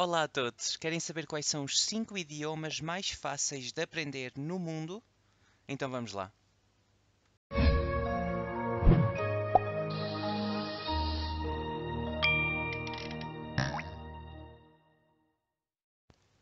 Olá a todos! Querem saber quais são os 5 idiomas mais fáceis de aprender no mundo? Então vamos lá!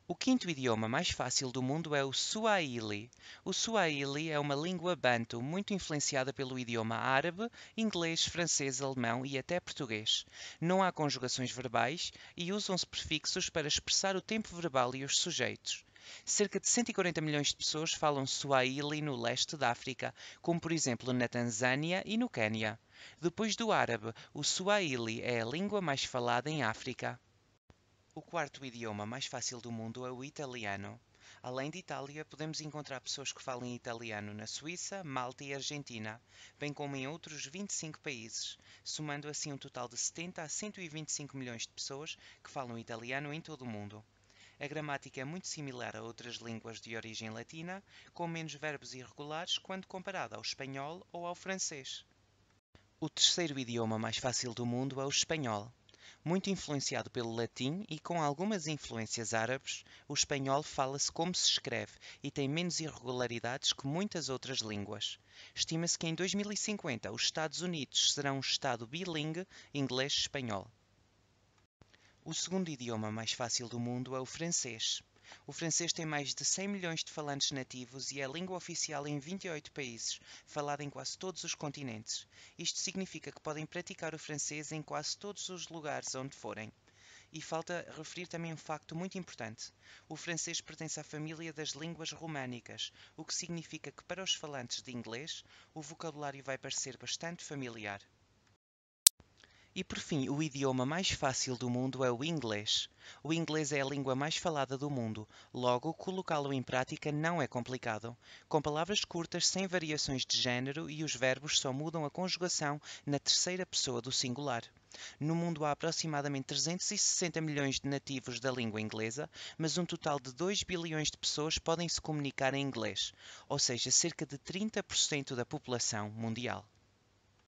O quinto idioma mais fácil do mundo é o Swahili. O Swahili é uma língua bantu muito influenciada pelo idioma árabe, inglês, francês, alemão e até português. Não há conjugações verbais e usam-se prefixos para expressar o tempo verbal e os sujeitos. Cerca de 140 milhões de pessoas falam Swahili no leste da África, como por exemplo na Tanzânia e no Quênia. Depois do árabe, o Swahili é a língua mais falada em África. O quarto idioma mais fácil do mundo é o italiano. Além de Itália, podemos encontrar pessoas que falam italiano na Suíça, Malta e Argentina, bem como em outros 25 países, somando assim um total de 70 a 125 milhões de pessoas que falam italiano em todo o mundo. A gramática é muito similar a outras línguas de origem latina, com menos verbos irregulares quando comparada ao espanhol ou ao francês. O terceiro idioma mais fácil do mundo é o espanhol. Muito influenciado pelo latim e com algumas influências árabes, o espanhol fala-se como se escreve e tem menos irregularidades que muitas outras línguas. Estima-se que em 2050 os Estados Unidos serão um Estado bilingue inglês-espanhol. O segundo idioma mais fácil do mundo é o francês. O francês tem mais de 100 milhões de falantes nativos e é língua oficial em 28 países, falada em quase todos os continentes. Isto significa que podem praticar o francês em quase todos os lugares onde forem. E falta referir também um facto muito importante. O francês pertence à família das línguas românicas, o que significa que para os falantes de inglês, o vocabulário vai parecer bastante familiar. E por fim, o idioma mais fácil do mundo é o inglês. O inglês é a língua mais falada do mundo, logo, colocá-lo em prática não é complicado. Com palavras curtas, sem variações de género e os verbos só mudam a conjugação na terceira pessoa do singular. No mundo há aproximadamente 360 milhões de nativos da língua inglesa, mas um total de 2 bilhões de pessoas podem se comunicar em inglês, ou seja, cerca de 30% da população mundial.